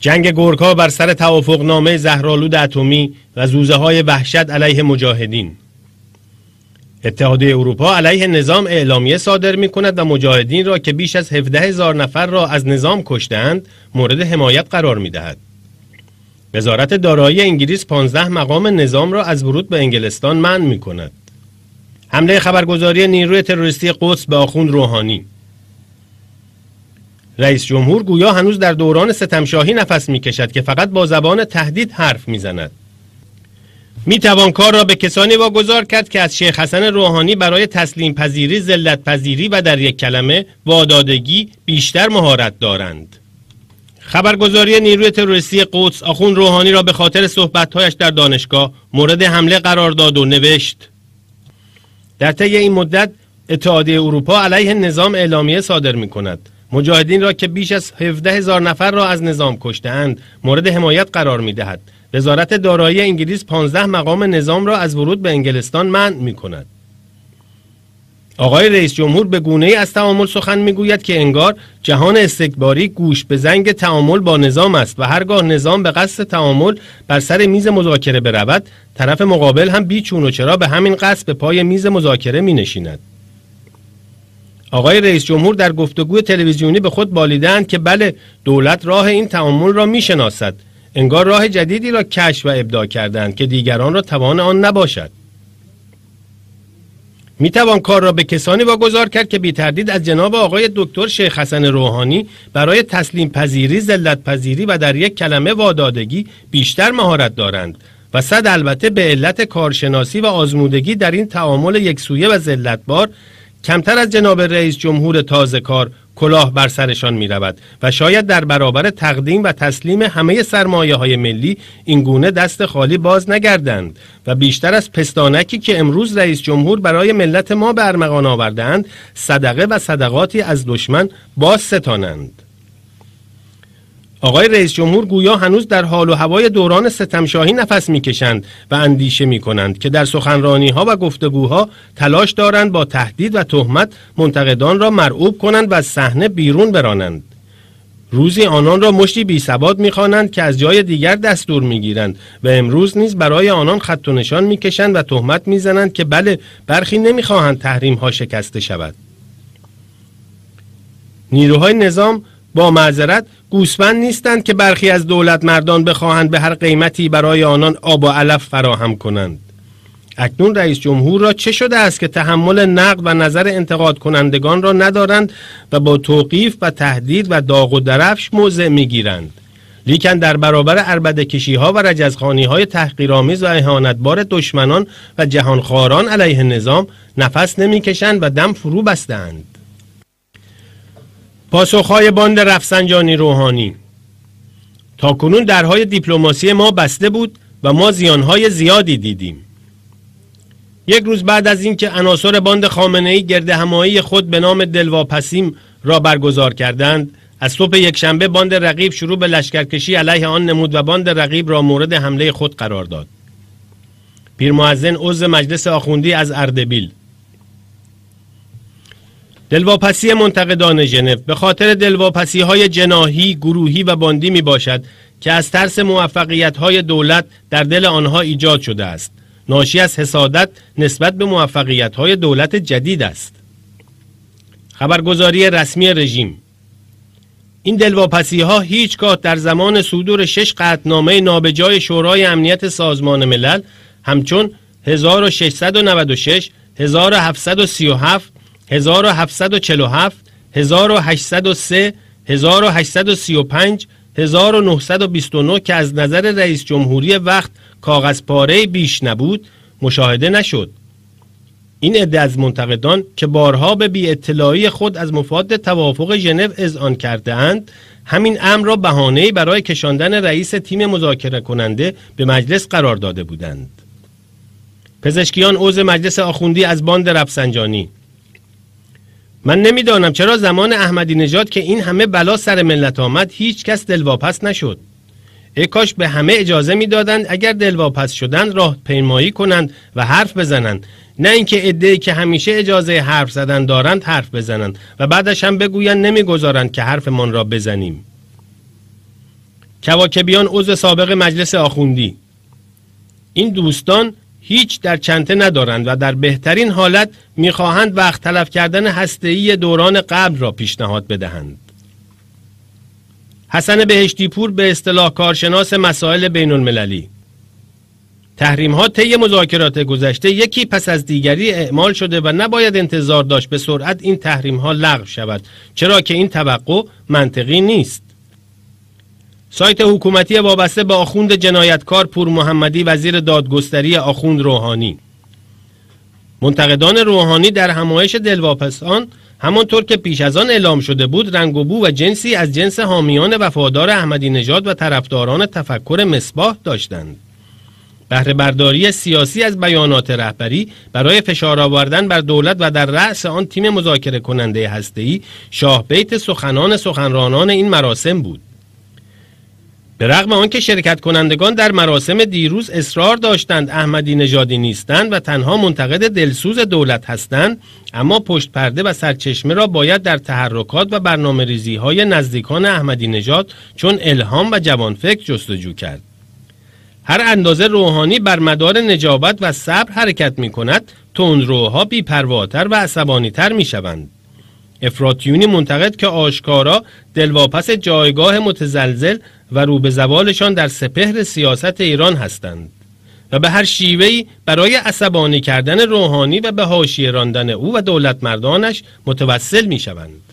جنگ گورکا بر سر نامه زهرالود اتمی و زوزه های وحشت علیه مجاهدین اتحادیه اروپا علیه نظام اعلامیه صادر می کند و مجاهدین را که بیش از 17 هزار نفر را از نظام کشتند مورد حمایت قرار می دهد. وزارت دارایی انگلیس 15 مقام نظام را از ورود به انگلستان منع می کند. حمله خبرگزاری نیروی تروریستی قدس به آخوند روحانی رئیس جمهور گویا هنوز در دوران ستمشاهی نفس می کشد که فقط با زبان تهدید حرف می زند. می توان کار را به کسانی واگذار کرد که از شیخ حسن روحانی برای تسلیم پذیری، زلت پذیری و در یک کلمه وادادگی بیشتر مهارت دارند. خبرگزاری نیروی تروریستی قدس آخون روحانی را به خاطر صحبتهایش در دانشگاه مورد حمله قرار داد و نوشت در طی این مدت اتحادیه اروپا علیه نظام اعلامیه صادر می کند مجاهدین را که بیش از 17 هزار نفر را از نظام کشتهاند مورد حمایت قرار می دهد. وزارت دارایی انگلیس 15 مقام نظام را از ورود به انگلستان منع می کند. آقای رئیس جمهور به گونه ای از تعامل سخن میگوید که انگار جهان استکباری گوش به زنگ تعامل با نظام است و هرگاه نظام به قصد تعامل بر سر میز مذاکره برود طرف مقابل هم بیچون و چرا به همین قصد به پای میز مذاکره می نشیند. آقای رئیس جمهور در گفتگوی تلویزیونی به خود بالیدند که بله دولت راه این تعامل را میشناسد انگار راه جدیدی را کشف و ابداع کردند که دیگران را توان آن نباشد می توان کار را به کسانی واگذار کرد که بی تردید از جناب آقای دکتر شیخ حسن روحانی برای تسلیم پذیری، زلت پذیری و در یک کلمه وادادگی بیشتر مهارت دارند و صد البته به علت کارشناسی و آزمودگی در این تعامل یکسویه و بار، کمتر از جناب رئیس جمهور تازه کار کلاه بر سرشان می رود و شاید در برابر تقدیم و تسلیم همه سرمایه های ملی این گونه دست خالی باز نگردند و بیشتر از پستانکی که امروز رئیس جمهور برای ملت ما برمغان ارمغان آوردند صدقه و صدقاتی از دشمن باز ستانند آقای رئیس جمهور گویا هنوز در حال و هوای دوران ستمشاهی نفس میکشند و اندیشه می کنند که در سخنرانی ها و گفتگوها تلاش دارند با تهدید و تهمت منتقدان را مرعوب کنند و صحنه بیرون برانند روزی آنان را مشتی بی می خوانند که از جای دیگر دستور گیرند و امروز نیز برای آنان خط و نشان میکشند و تهمت زنند که بله برخی نمیخواهند تحریم ها شکسته شود نیروهای نظام با معذرت گوسفند نیستند که برخی از دولت مردان بخواهند به هر قیمتی برای آنان آب و علف فراهم کنند اکنون رئیس جمهور را چه شده است که تحمل نقد و نظر انتقاد کنندگان را ندارند و با توقیف و تهدید و داغ و درفش موضع میگیرند لیکن در برابر عربد کشی ها و رجزخانی های تحقیرآمیز و احانتبار دشمنان و جهانخواران علیه نظام نفس نمیکشند و دم فرو بستند پاسخهای باند رفسنجانی روحانی تا کنون درهای دیپلماسی ما بسته بود و ما زیانهای زیادی دیدیم یک روز بعد از اینکه عناصر باند خامنه ای گرد همایی خود به نام دلواپسیم را برگزار کردند از صبح یکشنبه باند رقیب شروع به لشکرکشی علیه آن نمود و باند رقیب را مورد حمله خود قرار داد پیرمعزن عضو مجلس آخوندی از اردبیل دلواپسی منتقدان ژنو به خاطر دلواپسی های جناهی، گروهی و باندی می باشد که از ترس موفقیت های دولت در دل آنها ایجاد شده است. ناشی از حسادت نسبت به موفقیت های دولت جدید است. خبرگزاری رسمی رژیم این دلواپسی ها هیچگاه در زمان صدور شش قطنامه نابجای شورای امنیت سازمان ملل همچون 1696 1737 1747 1803 1835 1929 که از نظر رئیس جمهوری وقت کاغذ پاره بیش نبود مشاهده نشد این عده از منتقدان که بارها به بی اطلاعی خود از مفاد توافق ژنو اذعان کرده اند همین امر را بهانه برای کشاندن رئیس تیم مذاکره کننده به مجلس قرار داده بودند پزشکیان عضو مجلس آخوندی از باند رفسنجانی من نمیدانم چرا زمان احمدی نژاد که این همه بلا سر ملت آمد هیچ کس دلواپس نشد ای کاش به همه اجازه میدادند اگر دلواپس شدن راه پیمایی کنند و حرف بزنند نه اینکه عده‌ای که همیشه اجازه حرف زدن دارند حرف بزنند و بعدش هم بگویند نمیگذارند که حرفمان را بزنیم کواکبیان عضو سابق مجلس آخوندی این دوستان هیچ در چنته ندارند و در بهترین حالت میخواهند وقت تلف کردن هستهای دوران قبل را پیشنهاد بدهند. حسن بهشتی پور به اصطلاح کارشناس مسائل بین المللی تحریم ها طی مذاکرات گذشته یکی پس از دیگری اعمال شده و نباید انتظار داشت به سرعت این تحریم ها لغو شود چرا که این توقع منطقی نیست سایت حکومتی وابسته به آخوند جنایتکار پور محمدی وزیر دادگستری آخوند روحانی منتقدان روحانی در همایش دلواپسان همانطور که پیش از آن اعلام شده بود رنگ و بو و جنسی از جنس حامیان وفادار احمدی نژاد و طرفداران تفکر مصباح داشتند بهره برداری سیاسی از بیانات رهبری برای فشار آوردن بر دولت و در رأس آن تیم مذاکره کننده هسته‌ای شاه بیت سخنان سخنرانان این مراسم بود به رغم آنکه شرکت کنندگان در مراسم دیروز اصرار داشتند احمدی نژادی نیستند و تنها منتقد دلسوز دولت هستند اما پشت پرده و سرچشمه را باید در تحرکات و برنامه ریزی های نزدیکان احمدی نژاد چون الهام و جوانفکر جستجو کرد هر اندازه روحانی بر مدار نجابت و صبر حرکت می کند تندروها بیپرواتر و عصبانیتر می شوند افراتیونی منتقد که آشکارا دلواپس جایگاه متزلزل و رو به زوالشان در سپهر سیاست ایران هستند و به هر شیوهی برای عصبانی کردن روحانی و به هاشی راندن او و دولت مردانش متوسل می شوند.